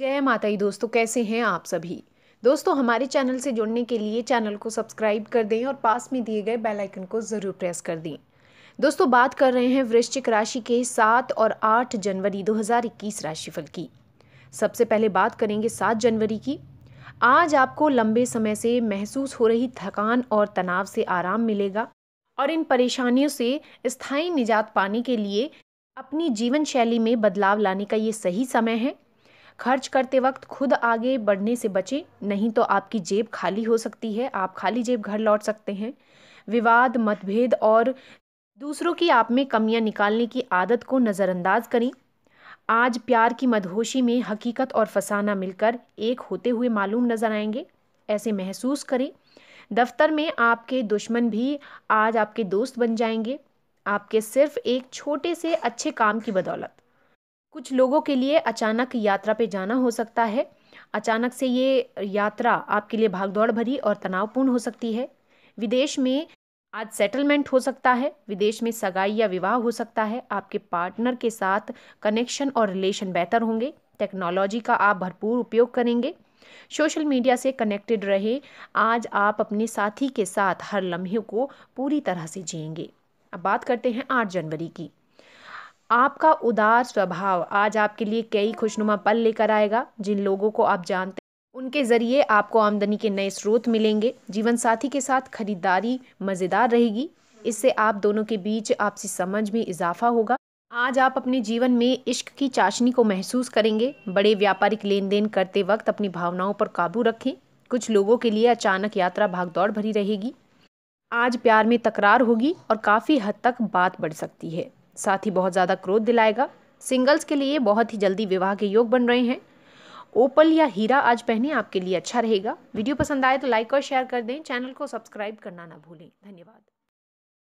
जय माता ही दोस्तों कैसे हैं आप सभी दोस्तों हमारे चैनल से जुड़ने के लिए चैनल को सब्सक्राइब कर दें और पास में दिए गए बेल आइकन को ज़रूर प्रेस कर दें दोस्तों बात कर रहे हैं वृश्चिक राशि के सात और आठ जनवरी 2021 राशिफल की सबसे पहले बात करेंगे सात जनवरी की आज आपको लंबे समय से महसूस हो रही थकान और तनाव से आराम मिलेगा और इन परेशानियों से स्थायी निजात पाने के लिए अपनी जीवन शैली में बदलाव लाने का ये सही समय है खर्च करते वक्त खुद आगे बढ़ने से बचें नहीं तो आपकी जेब खाली हो सकती है आप खाली जेब घर लौट सकते हैं विवाद मतभेद और दूसरों की आप में कमियां निकालने की आदत को नज़रअंदाज करें आज प्यार की मदहोशी में हकीकत और फसाना मिलकर एक होते हुए मालूम नज़र आएंगे ऐसे महसूस करें दफ्तर में आपके दुश्मन भी आज आपके दोस्त बन जाएंगे आपके सिर्फ एक छोटे से अच्छे काम की बदौलत कुछ लोगों के लिए अचानक यात्रा पे जाना हो सकता है अचानक से ये यात्रा आपके लिए भागदौड़ भरी और तनावपूर्ण हो सकती है विदेश में आज सेटलमेंट हो सकता है विदेश में सगाई या विवाह हो सकता है आपके पार्टनर के साथ कनेक्शन और रिलेशन बेहतर होंगे टेक्नोलॉजी का आप भरपूर उपयोग करेंगे सोशल मीडिया से कनेक्टेड रहे आज आप अपने साथी के साथ हर लम्हे को पूरी तरह से जिएंगे अब बात करते हैं आठ जनवरी की आपका उदार स्वभाव आज आपके लिए कई खुशनुमा पल लेकर आएगा जिन लोगों को आप जानते हैं उनके ज़रिए आपको आमदनी के नए स्रोत मिलेंगे जीवन साथी के साथ खरीदारी मज़ेदार रहेगी इससे आप दोनों के बीच आपसी समझ में इजाफा होगा आज आप अपने जीवन में इश्क की चाशनी को महसूस करेंगे बड़े व्यापारिक लेन देन करते वक्त अपनी भावनाओं पर काबू रखें कुछ लोगों के लिए अचानक यात्रा भागदौड़ भरी रहेगी आज प्यार में तकरार होगी और काफ़ी हद तक बात बढ़ सकती है साथ ही बहुत ज़्यादा क्रोध दिलाएगा सिंगल्स के लिए बहुत ही जल्दी विवाह के योग बन रहे हैं ओपल या हीरा आज पहने आपके लिए अच्छा रहेगा वीडियो पसंद आए तो लाइक और शेयर कर दें चैनल को सब्सक्राइब करना ना भूलें धन्यवाद